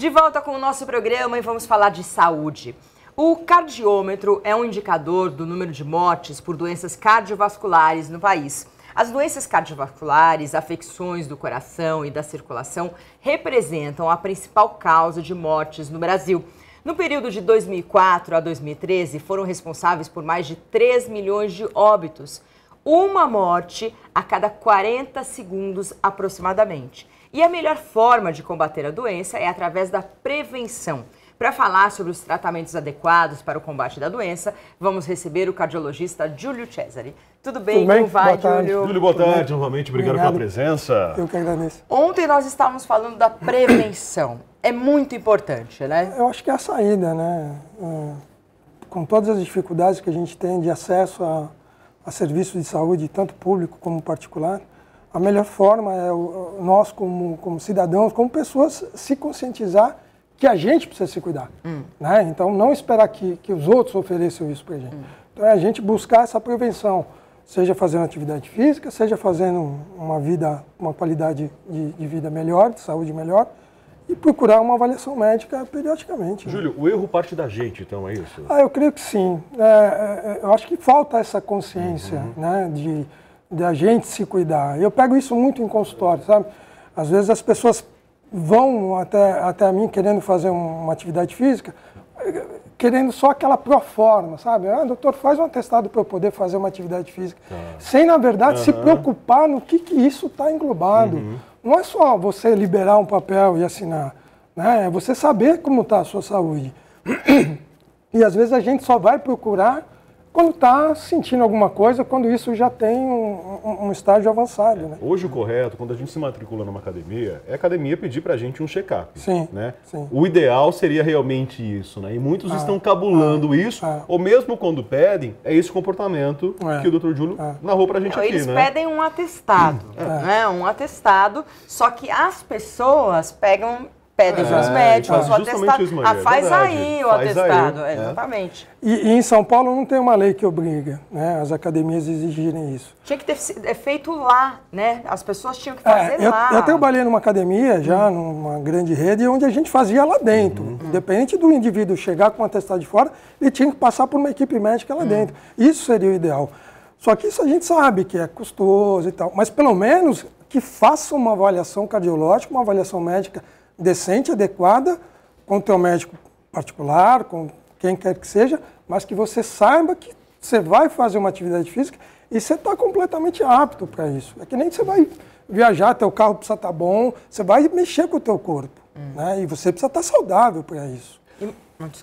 De volta com o nosso programa e vamos falar de saúde. O cardiômetro é um indicador do número de mortes por doenças cardiovasculares no país. As doenças cardiovasculares, afecções do coração e da circulação representam a principal causa de mortes no Brasil. No período de 2004 a 2013, foram responsáveis por mais de 3 milhões de óbitos, uma morte a cada 40 segundos aproximadamente. E a melhor forma de combater a doença é através da prevenção. Para falar sobre os tratamentos adequados para o combate da doença, vamos receber o cardiologista Júlio Cesare. Tudo bem? Tudo bem? Como vai, boa Júlio? Júlio, boa tarde. Novamente, obrigado, obrigado, pela presença. Eu que agradeço. Ontem nós estávamos falando da prevenção. É muito importante, né? Eu acho que é a saída, né? É, com todas as dificuldades que a gente tem de acesso a, a serviços de saúde, tanto público como particular, a melhor forma é o, nós, como, como cidadãos, como pessoas, se conscientizar que a gente precisa se cuidar. Hum. Né? Então, não esperar que, que os outros ofereçam isso para a gente. Hum. Então, é a gente buscar essa prevenção, seja fazendo atividade física, seja fazendo uma vida, uma qualidade de, de vida melhor, de saúde melhor, e procurar uma avaliação médica periodicamente. Né? Júlio, né? o erro parte da gente, então, é isso? Ah, eu creio que sim. É, é, é eu acho que falta essa consciência uhum. né, de de a gente se cuidar. Eu pego isso muito em consultório, sabe? Às vezes as pessoas vão até, até mim querendo fazer uma atividade física, querendo só aquela proforma, sabe? Ah, doutor, faz um atestado para eu poder fazer uma atividade física. Tá. Sem, na verdade, uhum. se preocupar no que, que isso está englobado. Uhum. Não é só você liberar um papel e assinar, né? É você saber como está a sua saúde. e às vezes a gente só vai procurar quando está sentindo alguma coisa, quando isso já tem um, um, um estágio avançado. Né? Hoje o correto, quando a gente se matricula numa academia, é a academia pedir para a gente um check-up. Sim, né? sim, O ideal seria realmente isso, né? E muitos ah, estão cabulando ah, isso, ah, ou mesmo quando pedem, é esse comportamento é, que o Dr. Júlio é. narrou para a gente Não, aqui. Eles né? pedem um atestado, é. né? um atestado, só que as pessoas pegam pedem é, médicos, o atestado. Isso, ah, faz é aí o faz atestado, aí. É, né? exatamente. E, e, em São Paulo não tem uma lei que obriga né, as academias a exigirem isso. Tinha que ter é feito lá, né? As pessoas tinham que fazer é, eu, lá. Eu trabalhei numa academia, já hum. numa grande rede, onde a gente fazia lá dentro. Uhum. Independente do indivíduo chegar com o atestado de fora, ele tinha que passar por uma equipe médica lá hum. dentro. Isso seria o ideal. Só que isso a gente sabe que é custoso e tal. Mas pelo menos que faça uma avaliação cardiológica, uma avaliação médica decente, adequada, com o teu médico particular, com quem quer que seja, mas que você saiba que você vai fazer uma atividade física e você está completamente apto para isso. É que nem você vai viajar, teu carro precisa estar tá bom, você vai mexer com o teu corpo, hum. né? E você precisa estar tá saudável para isso. E,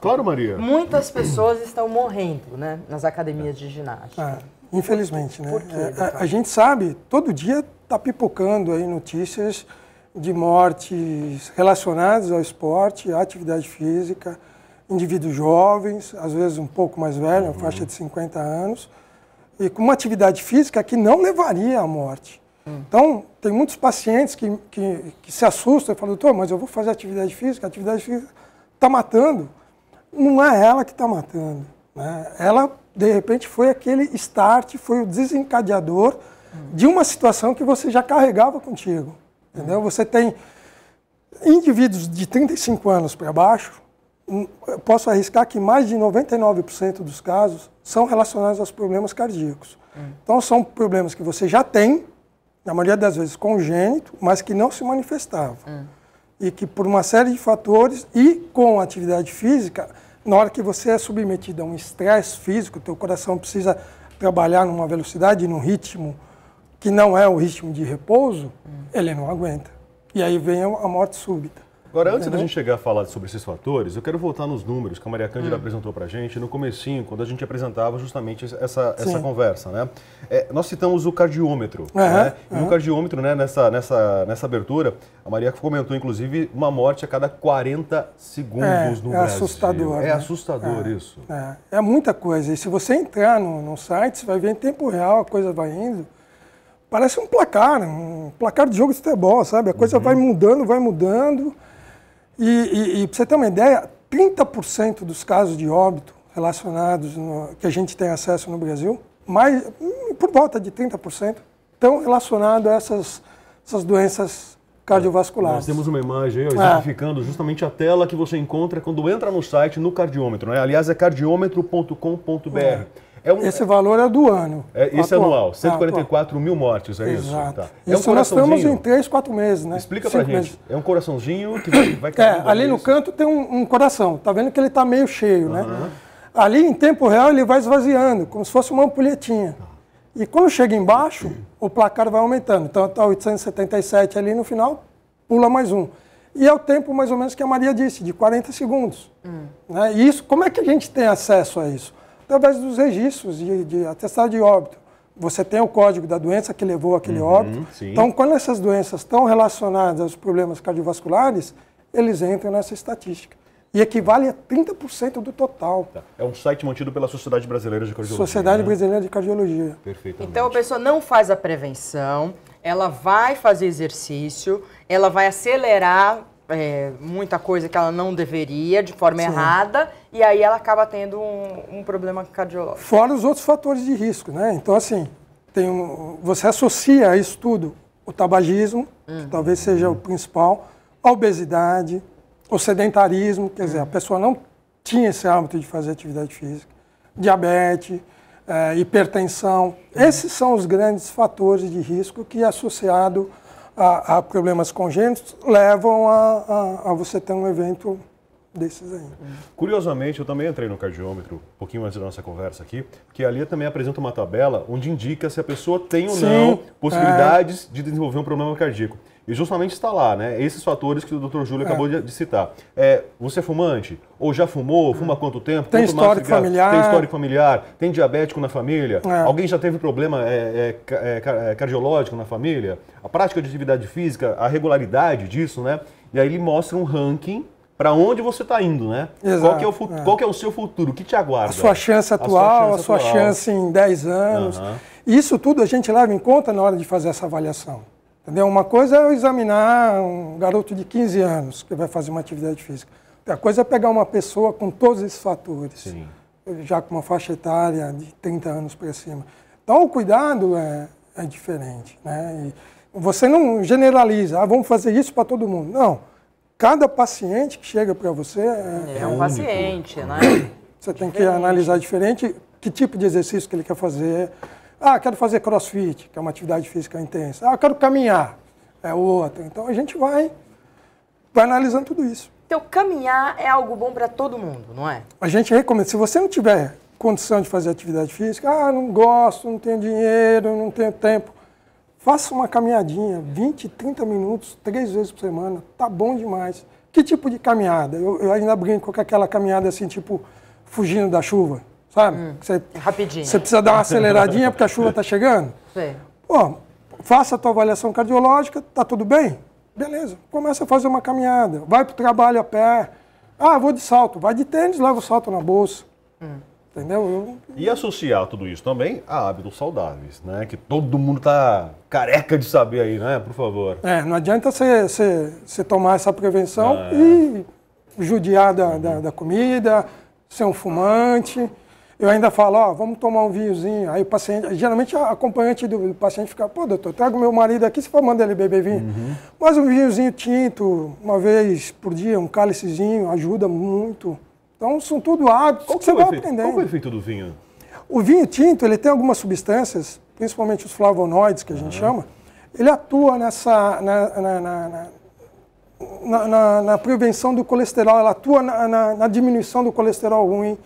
claro, Maria. Muitas pessoas estão morrendo, né, nas academias de ginástica. É, infelizmente, né? Por quê, a, é, é, a gente sabe, todo dia está pipocando aí notícias de mortes relacionadas ao esporte, à atividade física, indivíduos jovens, às vezes um pouco mais velhos, uhum. faixa de 50 anos, e com uma atividade física que não levaria à morte. Uhum. Então, tem muitos pacientes que, que, que se assustam e falam, doutor, mas eu vou fazer atividade física, a atividade física está matando. Não é ela que está matando. Né? Ela, de repente, foi aquele start, foi o desencadeador uhum. de uma situação que você já carregava contigo. Entendeu? Você tem indivíduos de 35 anos para baixo, posso arriscar que mais de 99% dos casos são relacionados aos problemas cardíacos. Hum. Então são problemas que você já tem, na maioria das vezes congênito, mas que não se manifestavam. Hum. E que por uma série de fatores e com atividade física, na hora que você é submetido a um estresse físico, teu coração precisa trabalhar numa velocidade, num ritmo que não é o ritmo de repouso, ele não aguenta. E aí vem a morte súbita. Agora, antes da gente chegar a falar sobre esses fatores, eu quero voltar nos números que a Maria Cândida hum. apresentou para a gente no comecinho, quando a gente apresentava justamente essa, essa conversa. Né? É, nós citamos o cardiômetro. Uhum, né? E uhum. cardiômetro, né, nessa, nessa, nessa abertura, a Maria comentou, inclusive, uma morte a cada 40 segundos é, no é Brasil. Assustador, é né? assustador é, isso. É, é muita coisa. E se você entrar no, no site, você vai ver em tempo real, a coisa vai indo parece um placar, né? um placar de jogo de futebol, sabe? A coisa uhum. vai mudando, vai mudando. E, e, e para você ter uma ideia, 30% dos casos de óbito relacionados no, que a gente tem acesso no Brasil, mais por volta de 30%, estão relacionados a essas, essas doenças cardiovasculares. Nós temos uma imagem aí, ó, é. justamente a tela que você encontra quando entra no site no cardiômetro. Né? Aliás, é cardiômetro.com.br. É. É um, Esse valor é do ano. É, esse é anual, 144 mil mortes, é Exato. isso? Tá. É isso um nós estamos em 3, 4 meses, né? Explica Cinco pra gente. Meses. É um coraçãozinho que vai, vai É, ali no canto tem um, um, coração. Tá vendo que ele tá meio cheio, uhum. né? Ali, em tempo real, ele vai esvaziando, como se fosse uma ampulhetinha. E quando chega embaixo, o placar vai aumentando. Então, tá 877 ali no final, pula mais um. E é o tempo, mais ou menos, que a Maria disse, de 40 segundos. Hum. Né? E isso, como é que a gente tem acesso a isso? através dos registros de, de atestado de óbito. Você tem o código da doença que levou aquele uhum, óbito. Sim. Então, quando essas doenças estão relacionadas aos problemas cardiovasculares, eles entram nessa estatística. E equivale a 30% do total. Tá. É um site mantido pela Sociedade Brasileira de Cardiologia. Sociedade né? Brasileira de Cardiologia. Perfeito. Então a pessoa não faz a prevenção, ela vai fazer exercício, ela vai acelerar é, muita coisa que ela não deveria, de forma Sim. errada, e aí ela acaba tendo um, um, problema cardiológico. Fora os outros fatores de risco, né? Então, assim, tem um, você associa a isso tudo o tabagismo, que hum. talvez seja o principal, a obesidade, o sedentarismo, quer dizer, a hum. pessoa não tinha esse hábito de fazer atividade física, diabetes, é, hipertensão. Hum. Esses são os grandes fatores de risco que, é associado a, a problemas congênitos levam a, a, a, você ter um evento desses aí. Curiosamente, eu também entrei no cardiômetro, um pouquinho antes da nossa conversa aqui, que ali também apresenta uma tabela onde indica se a pessoa tem ou Sim, não é. possibilidades é. de desenvolver um problema cardíaco. E justamente está lá, né? Esses fatores que o Dr. Júlio é. acabou de, de citar. É, você é fumante? Ou já fumou? Fuma há quanto tempo? Tem quanto histórico familiar. Tem histórico familiar. Tem diabético na família? É. Alguém já teve problema é, é, é, cardiológico na família? A prática de atividade física, a regularidade disso, né? E aí ele mostra um ranking para onde você está indo, né? Exato, qual, que é o futuro, é. qual que é o seu futuro? O que te aguarda? A sua chance atual, a sua chance, a sua chance em 10 anos. Uhum. Isso tudo a gente leva em conta na hora de fazer essa avaliação. Entendeu? Uma coisa é eu examinar um garoto de 15 anos que vai fazer uma atividade física. Outra coisa é pegar uma pessoa com todos esses fatores, Sim. já com uma faixa etária de 30 anos para cima. Então, o cuidado é, é diferente. Né? E você não generaliza, ah, vamos fazer isso para todo mundo. Não. Cada paciente que chega para você é, é, é um único. paciente, né? Você tem que analisar diferente que tipo de exercício que ele quer fazer, ah, quero fazer crossfit, que é uma atividade física intensa. Ah, quero caminhar, é outra. Então a gente vai, vai analisando tudo isso. Então caminhar é algo bom para todo mundo, não é? A gente recomenda. Se você não tiver condição de fazer atividade física, ah, não gosto, não tenho dinheiro, não tenho tempo. Faça uma caminhadinha, 20, 30 minutos, três vezes por semana, tá bom demais. Que tipo de caminhada? Eu, eu ainda brinco com aquela caminhada assim, tipo, fugindo da chuva sabe? Hum, você, rapidinho. Você precisa dar uma aceleradinha porque a chuva está chegando. Sim. Pô, faça a tua avaliação cardiológica, tá tudo bem? Beleza, começa a fazer uma caminhada, vai para o trabalho a pé. Ah, vou de salto, vai de tênis, leva o salto na bolsa. Hum. Entendeu? Eu... E associar tudo isso também a hábitos saudáveis, né? Que todo mundo tá careca de saber aí, né? Por favor. É, não adianta você tomar essa prevenção é. e judiar da, da, da comida, ser um fumante. Eu ainda falo, ó, vamos tomar um vinhozinho. Aí o paciente, geralmente a acompanhante do paciente fica, pô, doutor, traga meu marido aqui, você vai mandar ele beber vinho. Uhum. Mas um vinhozinho tinto, uma vez por dia, um cálicezinho, ajuda muito. Então são tudo hábitos Qual que você vai efeito? aprendendo. Qual é o efeito do vinho? O vinho tinto, ele tem algumas substâncias, principalmente os flavonoides, que a gente uhum. chama, ele atua nessa, na, na, na na, na, na, prevenção do colesterol, ela atua na, na, diminuição do colesterol ruim,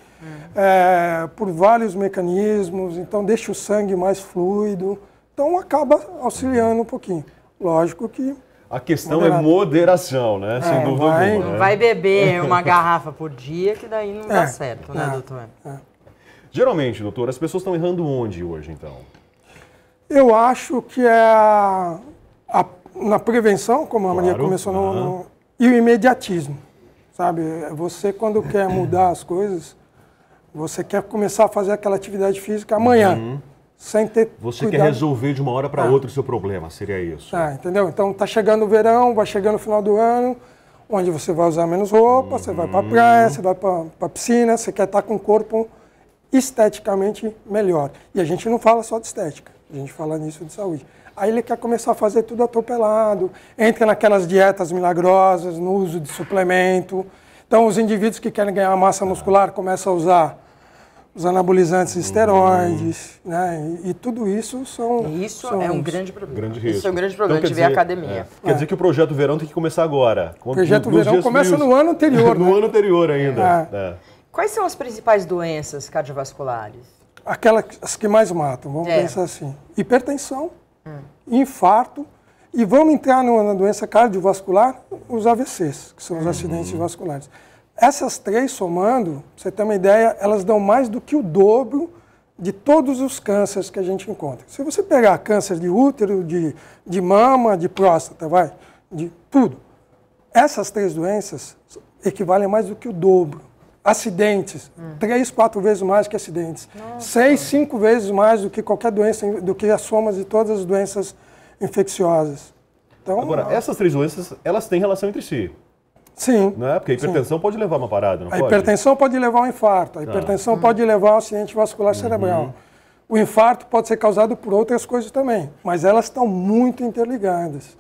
é, por vários mecanismos, então deixa o sangue mais fluido, então acaba auxiliando um pouquinho. Lógico que a questão é Moderado. é moderação, né? É, Sem dúvida vai, alguma. Não né? vai beber uma garrafa por dia, que daí não é, dá certo, né, é, né, doutor? É. Geralmente, doutor, as pessoas estão errando onde hoje, então? Eu acho que é a, a, na prevenção, como a claro. Maria começou, no, no, e o imediatismo, sabe? Você, quando quer mudar as coisas, você quer começar a fazer aquela atividade física amanhã, uhum. sem ter Você cuidado. quer resolver de uma hora para ah. É. outra o seu problema, seria isso. Ah, entendeu? Então tá chegando o verão, vai chegando o final do ano, onde você vai usar menos roupa, uhum. você vai para a uhum. praia, você vai para a piscina, você quer estar tá com o corpo esteticamente melhor. E a gente não fala só de estética, a gente fala nisso de saúde. Aí ele quer começar a fazer tudo atropelado, entra naquelas dietas milagrosas, no uso de suplemento. Então, os indivíduos que querem ganhar massa muscular começam a usar os anabolizantes uhum. esteroides, né? E, e, tudo isso são. Isso são é um grande problema. Grande risco. Isso é um grande então, problema então, de ver a academia. É. Quer é. dizer que o projeto verão tem que começar agora. O projeto verão começa no ano anterior. no né? ano anterior ainda. É. Né? Quais são as principais doenças cardiovasculares? Aquelas que mais matam, vamos é. pensar assim: hipertensão, hum. infarto. E vamos entrar na doença cardiovascular, os AVCs, que são os hum. acidentes uhum. vasculares. Essas três somando, você ter uma ideia, elas dão mais do que o dobro de todos os cânceres que a gente encontra. Se você pegar câncer de útero, de, de mama, de próstata, vai, de tudo, essas três doenças equivalem a mais do que o dobro. Acidentes, hum. três, quatro vezes mais que acidentes. Nossa. Seis, cinco vezes mais do que qualquer doença, do que as somas de todas as doenças infecciosas. Então, Agora, essas três doenças, elas têm relação entre si. Sim. Né? Porque a hipertensão sim. pode levar uma parada, não a pode? A hipertensão pode levar ao infarto, a tá. hipertensão ah. pode levar ao acidente vascular uhum. cerebral. O infarto pode ser causado por outras coisas também, mas elas estão muito interligadas.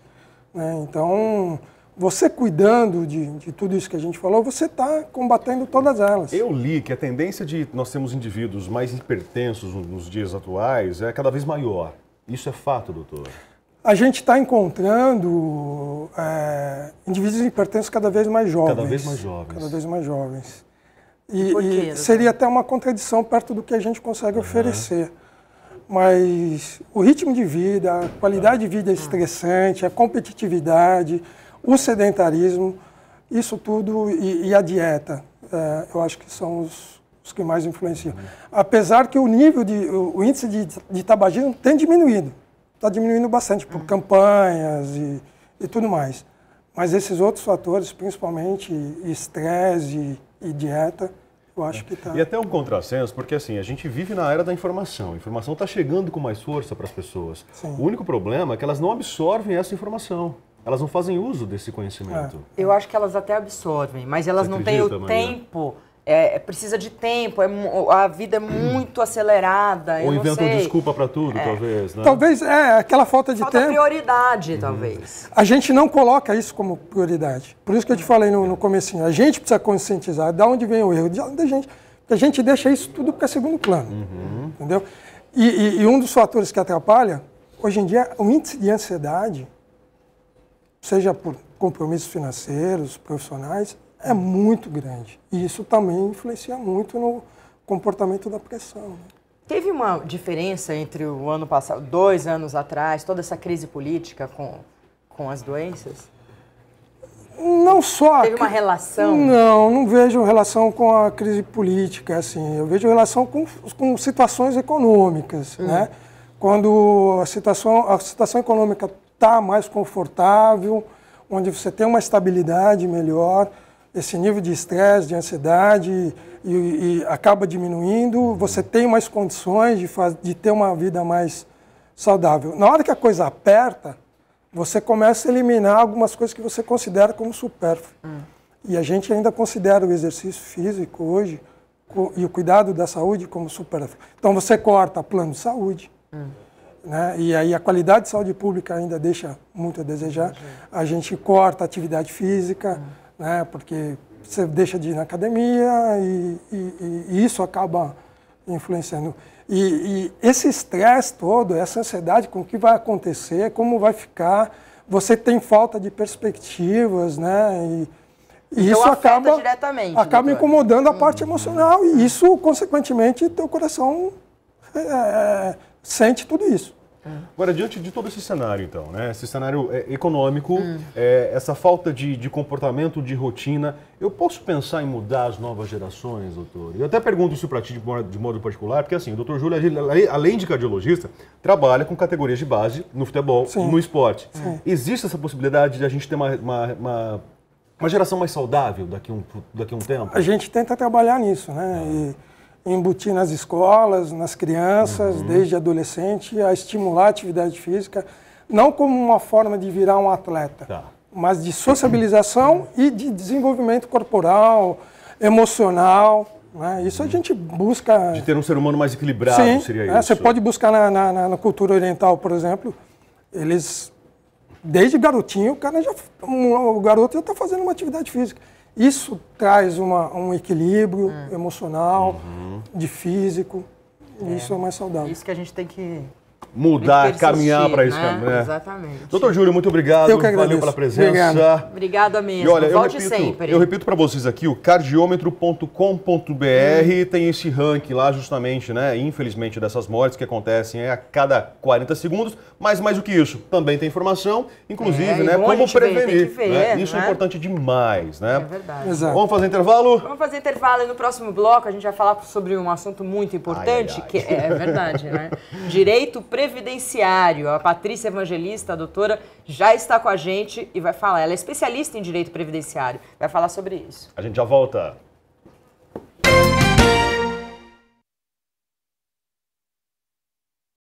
Né? Então, você cuidando de, de, tudo isso que a gente falou, você está combatendo todas elas. Eu li que a tendência de nós temos indivíduos mais hipertensos nos dias atuais é cada vez maior. Isso é fato, doutor? a gente está encontrando é, indivíduos hipertensos cada vez mais jovens. Cada vez mais jovens. Cada vez mais jovens. E, e seria até uma contradição perto do que a gente consegue uhum. oferecer. Mas o ritmo de vida, a qualidade de vida é tá. estressante, a competitividade, o sedentarismo, isso tudo e, e a dieta, é, eu acho que são os, os que mais influenciam. Uhum. Apesar que o nível de, o, o índice de, de tabagismo tem diminuído está diminuindo bastante por campanhas e, e tudo mais. Mas esses outros fatores, principalmente estresse e, dieta, eu acho que está. E até um contrassenso, porque assim, a gente vive na era da informação. A informação está chegando com mais força para as pessoas. Sim. O único problema é que elas não absorvem essa informação. Elas não fazem uso desse conhecimento. É. Eu acho que elas até absorvem, mas elas Você não acredita, têm o Maria? tempo é, é, precisa de tempo, é, a vida é muito acelerada. Ou inventam desculpa para tudo, é. talvez. Né? Talvez, é, aquela falta de falta tempo. Falta prioridade, uhum. talvez. A gente não coloca isso como prioridade. Por isso que eu te falei no, no comecinho, a gente precisa conscientizar da onde vem o erro, a gente. A gente deixa isso tudo para segundo plano, uhum. entendeu? E, e, e um dos fatores que atrapalha, hoje em dia, o índice de ansiedade, seja por compromissos financeiros, profissionais, é muito grande. E isso também influencia muito no comportamento da pressão. Né? Teve uma diferença entre o ano passado, dois anos atrás, toda essa crise política com, com as doenças? Não só. Teve uma relação? Não, não vejo relação com a crise política, assim. Eu vejo relação com, com situações econômicas, hum. né? Quando a situação, a situação econômica está mais confortável, onde você tem uma estabilidade melhor, esse nível de estresse, de ansiedade e, e, acaba diminuindo, você tem mais condições de, faz, de ter uma vida mais saudável. Na hora que a coisa aperta, você começa a eliminar algumas coisas que você considera como supérfluo. Hum. E a gente ainda considera o exercício físico hoje e o cuidado da saúde como supérfluo. Então você corta plano de saúde. Hum. Né? E aí a qualidade de saúde pública ainda deixa muito a desejar. A gente corta atividade física. Hum né? Porque você deixa de ir na academia e, e, e isso acaba influenciando. E, e esse estresse todo, essa ansiedade com o que vai acontecer, como vai ficar, você tem falta de perspectivas, né? E então, isso acaba, diretamente, acaba incomodando a uhum. parte uhum. emocional e isso, consequentemente, teu coração é, é sente tudo isso. É. Agora, diante de todo esse cenário, então, né? Esse cenário é, econômico, hum. é, essa falta de, de, comportamento, de rotina, eu posso pensar em mudar as novas gerações, doutor? Eu até pergunto isso para ti de, de, modo particular, porque assim, o doutor Júlio, ele, além de cardiologista, trabalha com categorias de base no futebol, Sim. no esporte. Sim. Existe essa possibilidade de a gente ter uma, uma, uma, uma geração mais saudável daqui a um, daqui um tempo? A gente tenta trabalhar nisso, né? Ah. E embutir nas escolas, nas crianças, uhum. desde adolescente, a estimular a atividade física, não como uma forma de virar um atleta, tá. mas de sociabilização e de desenvolvimento corporal, emocional. Né? Isso a uhum. gente busca. De ter um ser humano mais equilibrado, Sim, seria né? isso. você pode buscar na, na, na cultura oriental, por exemplo, eles desde garotinho, o cara já, o garoto já está fazendo uma atividade física. Isso traz uma, um equilíbrio hum. emocional, uhum. de físico, é. isso é mais saudável. Isso que a gente tem que mudar, caminhar para isso. Né? Né? Exatamente. Doutor Júlio, muito obrigado. Eu que agradeço. Valeu pela presença. Obrigado. Obrigada mesmo. E olha, Volte eu repito, sempre. Eu repito para vocês aqui, o cardiômetro.com.br hum. tem esse ranking lá justamente, né? Infelizmente, dessas mortes que acontecem é a cada 40 segundos. Mas mais do que isso, também tem informação, inclusive, é, né? Como prevenir. Ver, né? né? Isso é importante demais, né? É verdade. Exato. Vamos fazer intervalo? Vamos fazer intervalo e no próximo bloco a gente vai falar sobre um assunto muito importante, ai, ai, ai. que é, é verdade, né? Direito previdenciário. A Patrícia Evangelista, a doutora, já está com a gente e vai falar. Ela é especialista em direito previdenciário, vai falar sobre isso. A gente já volta.